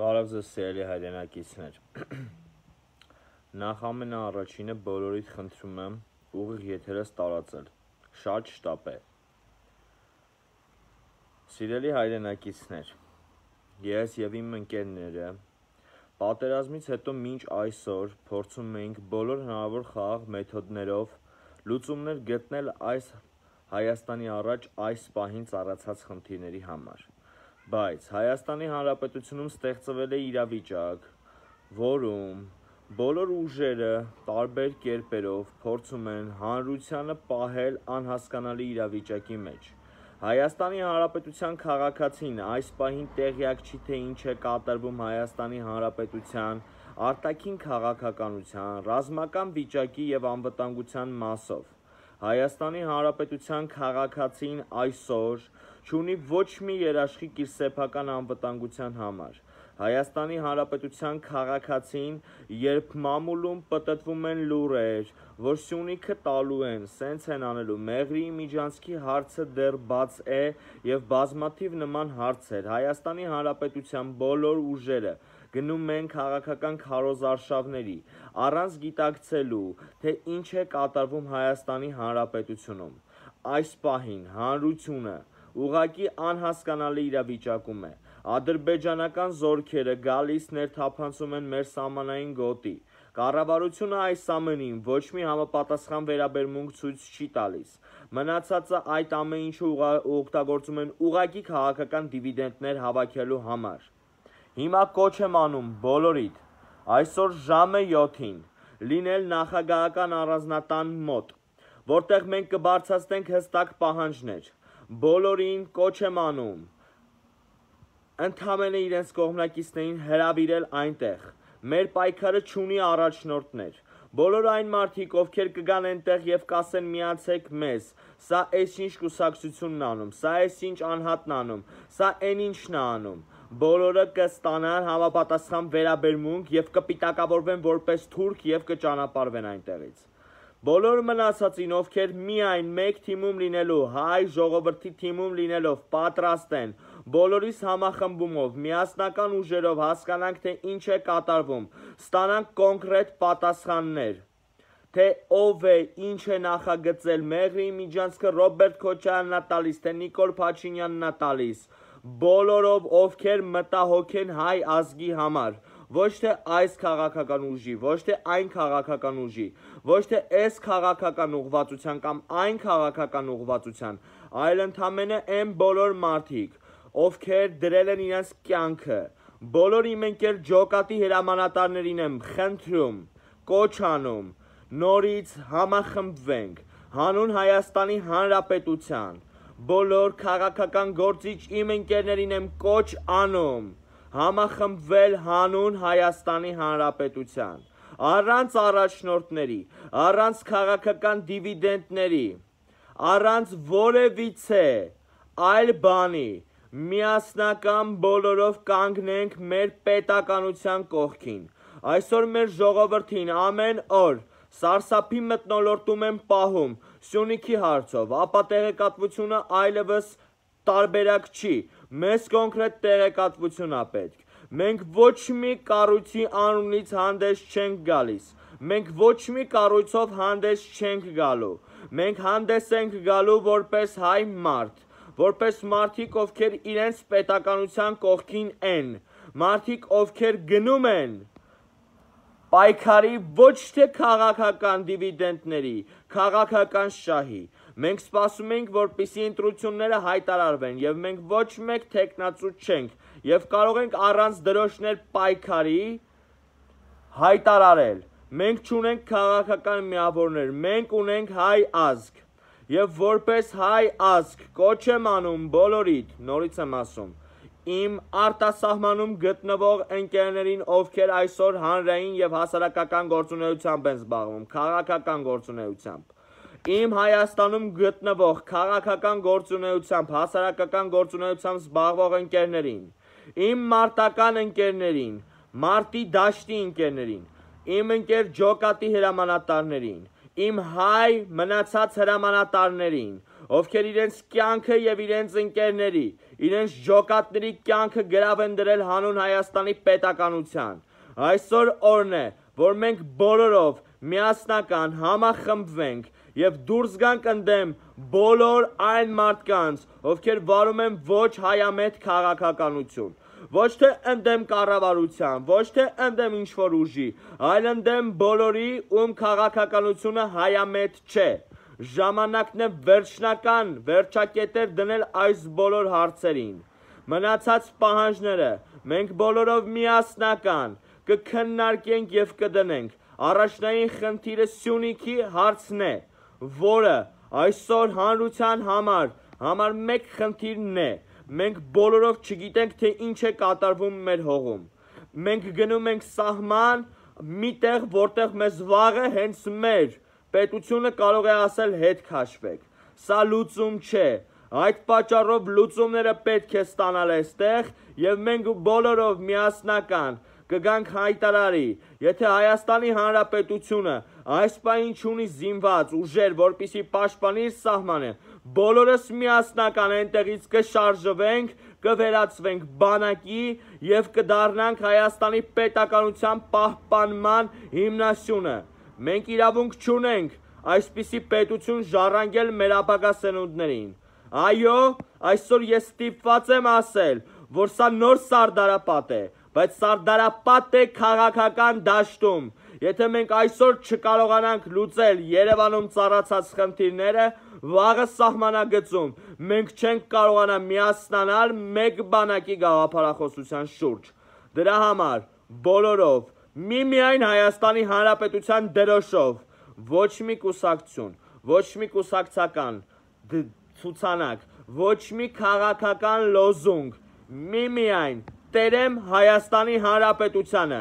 Բարև ձեզ սիրելի հայրենակիցներ։ Նախ ամենաառաջինը բոլորիդ խնդրում եմ ուղիղ եթերս տարածել։ Շատ շտապ է։ Սիրելի հայրենակիցներ, ես եւ իմ ընկերները պատերազմից հետո մինչ այսօր փորձում ենք բոլոր հնարավոր խաղաղ մեթոդներով լուծումներ գտնել այս Հայաստանի առաջ այս պահին ծառացած խնդիրների համար։ Բայց Հայաստանի Հանրապետությունում ստեղծվել է իրավիճակ, որում բոլոր ուժերը տարբեր կերպերով փորձում են հանրությանը պահել անհասկանալի իրավիճակի մեջ։ Հայաստանի Հանրապետության քաղաքացին այս պահին տեղյակ չի թե ինչ է կատարվում Հայաստանի Հանրապետության արտաքին քաղաքականության, ռազմական վիճակի եւ անվտանգության մասով։ Հայաստանի Հանրապետության քաղաքացին այսօր չունի ոչ մի երաշխիք իր սեփական անվտանգության համար։ Հայաստանի Հանրապետության քաղաքացին, երբ մամուլում պատտվում են լուրեր, որ Սյունիքը տալու են, սենց են անելու։ Մեղրիի միջանցքի հարցը դեռ բաց է եւ բազմաթիվ նման հարցեր։ Հայաստանի Հանրապետության բոլոր ուժերը գնում են քաղաքական քարոզարշավների առանց գիտակցելու, թե ինչ է կատարվում Հայաստանի Հանրապետությունում։ Այս պահին հանրությունը ուղակի անհասկանալի իրավիճակում է։ Ադրբեջանական զորքերը գալիս ներթափանցում են մեր սահմանային գոտի։ Կառավարությունը այս ամենին ոչ մի համապատասխան վերաբերմունք ցույց չի տալիս։ Մնացածը այդ ամեն ինչը օգտագործում են ուղակի քաղաքական դիվիդենդներ հավաքելու համար։ Հիմա կոչ եմ անում բոլորիդ այսօր ժամը 7-ին լինել նախագահական առանձնատան մոտ, որտեղ մենք կբարձրացնենք հստակ պահանջներ բոլորին կոչ եմ անում ընդամենը իրենց կողմնակիցներին հրավիրել այնտեղ։ Մեր պայքարը չունի առաջնորդներ։ Բոլոր այն մարդիկ, ովքեր կգան այնտեղ եւ կասեն միացեք մեզ, սա այսինչ կուսակցությունն անում, սա այսինչ անհատն անում, սա այնինչն է անում։ Բոլորը կստանան համապատասխան վերաբերմունք եւ կպիտակավորվեն որպես թուրք եւ կճանապարհվեն այնտեղից։ Բոլոր մնացածին, ովքեր միայն մեկ թիմում լինելու, հայ ժողովրդի թիմում լինելով պատրաստ են, բոլորիս համախմբումով, միասնական ուժերով հասկանանք, թե ինչ է կատարվում, ստանանք կոնկրետ պատասխաններ, թե ով է, ինչ է նախագծել Մեղրի Միջանցքը Ռոբերտ Քոչյանն է տալիս, թե Նիկոլ Փաչինյանն է տալիս, բոլորով, ովքեր մտահոգ են հայ ազգի համար, ոչ թե այս քաղաքական ուժի, ոչ թե այն քաղաքական ուժի, ոչ թե այս քաղաքական ուղղվածության կամ այն քաղաքական ուղղվածության, այլ ընդամենը այն բոլոր մարդիկ, ովքեր դրել են իրենց կյանքը, բոլոր իմ ընկեր ջոկատի հրամանատարներին եմ խնդրում, կոչանում, նորից համախմբվենք, հանուն Հայաստանի Հանրապետության, բոլոր քաղաքական գործիչ իմ ընկերներին եմ կոչ անում, համախմբվել հանուն Հայաստանի Հանրապետության առանց առաջնորդների, առանց քաղաքական դիվիդենդների, առանց որևիցե այլ բանի միասնական բոլորով կանգնենք մեր պետականության կողքին։ Այսօր մեր ժողովրդին ամեն օր սարսափի մտնոլորտում են պահում Սյունիքի հարցով, ապա տեղեկատվությունը այլևս տարբերակ չի, Մեզ կոնկրետ տեղեկատվություն է պետք։ Մենք ոչ մի կառույցի անունից հանդես չենք գալիս։ Մենք ոչ մի կառույցով հանդես չենք գալու։ Մենք հանդես ենք գալու որպես հայ մարդ, որպես մարդիկ, ովքեր իրենց պետականության կողքին են, մարդիկ, ովքեր գնում են պայքարի ոչ թե քաղաքական դիվիդենդների, քաղաքական շահի, Մենք սպասում ենք, որպիսի ընտրությունները հայտարարվեն եւ մենք ոչ մեկ տեխնացու չենք եւ կարող ենք առանց դրոշներ պայքարի հայտարարել։ Մենք չունենք քաղաքական միավորներ, մենք ունենք հայ ազգ։ Եվ որպես հայ ազգ կոչ եմ անում բոլորիդ, նորից եմ ասում, իմ արտասահմանում գտնվող ընկերներին, ովքեր այսօր հանրային եւ հասարակական գործունեությամբ են զբաղվում, քաղաքական գործունեությամբ Իմ Հայաստանում գտնվող քաղաքական գործունեությամբ, հասարակական գործունեությամբ զբաղվող ընկերներին, իմ մարտական ընկերներին, մարտի դաշտի ընկերներին, իմ ընկեր Ջոկատի հրամանատարներին, իմ հայ մնացած հրամանատարներին, ովքեր իրենց կյանքը եւ իրենց ընկերների, իրենց ջոկատների կյանքը գրավ են դրել հանուն Հայաստանի պետականության։ Այսօր օրն է, որ մենք բոլորով միասնական համախմբվենք եւ դուրս գանք ընդեմ բոլոր այն մարդկանց, ովքեր վարում են ոչ հայամետ քաղաքականություն, ոչ թե ընդեմ կառավարության, ոչ թե ընդեմ ինչ որ ուժի, այլ ընդեմ բոլորի, ում քաղաքականությունը հայամետ չէ։ Ժամանակն է վերջնական վերջակետեր դնել այս բոլոր հարցերին։ Մնացած պահանջները մենք բոլորով միասնական կքննարկենք եւ կդնենք առաջնային խնդիրը Սյունիքի հարցն է, որը այսօր հանրության համար համար մեկ խնդիրն է։ Մենք բոլորով չգիտենք, թե ինչ է կատարվում մեր հողում։ Մենք գնում ենք սահման մի տեղ, որտեղ մեզ վաղը հենց մեր պետությունը կարող է ասել հետ քաշվեք։ Սա լուծում չէ։ Այդ պատճառով լուծումները պետք է ստանալ այստեղ եւ մենք բոլորով միասնական կգանք հայտարարի, եթե Հայաստանի Հանրապետությունը այս պահին չունի զինված ուժեր, որպիսի պաշտպանի իր սահմանը, բոլորս միասնական այնտեղից կշարժվենք, կվերածվենք բանակի եւ կդառնանք Հայաստանի պետականության պահպանման հիմնասյունը։ Մենք իրավունք չունենք այսպիսի պետություն ժառանգել մեր ապագա սնունդներին։ Այո, այսօր ես ստիպված եմ ասել, որ սա նոր սարդարապատ է, բայց սարդարապատ է քաղաքական դաշտում։ Եթե մենք այսօր չկարողանանք լուծել Երևանում ծառացած խնդիրները, վաղը սահմանագծում մենք չենք կարողանա միասնանալ մեկ բանակի գաղափարախոսության շուրջ։ Դրա համար բոլորով միմիայն Հայաստանի Հանրապետության դրոշով ոչ մի կուսակցություն, ոչ մի կուսակցական ցուցանակ, ոչ մի քաղաքական լոզունգ, միմիայն մի տերեմ Հայաստանի Հանրապետությանը,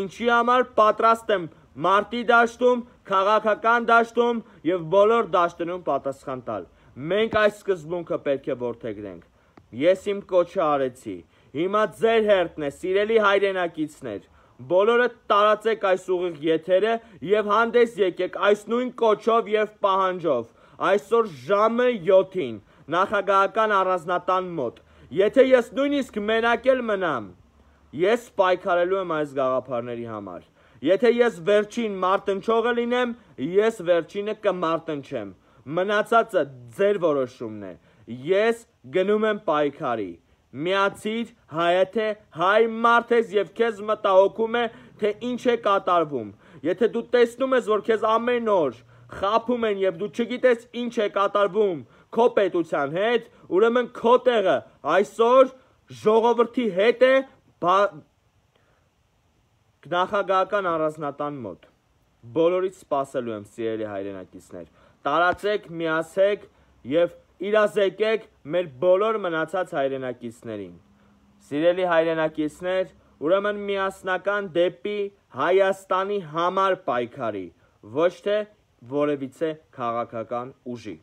ինչի համար պատրաստ եմ մարտի դաշտում, քաղաքական դաշտում եւ բոլոր դաշտերում պատասխան տալ։ Մենք այս սկզբունքը պետք է որդեգրենք։ Ես իմ կոչը արեցի։ Հիմա ձեր հերթն է, սիրելի հայրենակիցներ։ Բոլորը տարածեք այս ուղիղ եթերը եւ հանդես եկեք այս նույն կոչով եւ պահանջով։ Այսօր ժամը 7-ին նախագահական առանձնատան մոտ Եթե ես նույնիսկ մենակ էլ մնամ, ես պայքարելու եմ այս գաղափարների համար։ Եթե ես վերջին մարտնչողը լինեմ, ես վերջինը կմարտնչեմ։ Մնացածը ձեր որոշումն է։ Ես գնում եմ պայքարի։ Միացիր հայթե հայ մարդ ես եւ քեզ մտահոգում է թե ինչ է կատարվում։ Եթե դու տեսնում ես, որ քեզ ամեն օր խափում են եւ դու չգիտես ինչ է կատարվում, քո պետության հետ, ուրեմն քո տեղը այսօր ժողովրդի հետ է գնախագահական առանձնատան մոտ։ Բոլորից սպասելու եմ սիրելի հայրենակիցներ։ Տարածեք, միացեք եւ իրազեկեք մեր բոլոր մնացած հայրենակիցներին։ Սիրելի հայրենակիցներ, ուրեմն միասնական դեպի Հայաստանի համար պայքարի, ոչ թե որևիցե քաղաքական ուժի։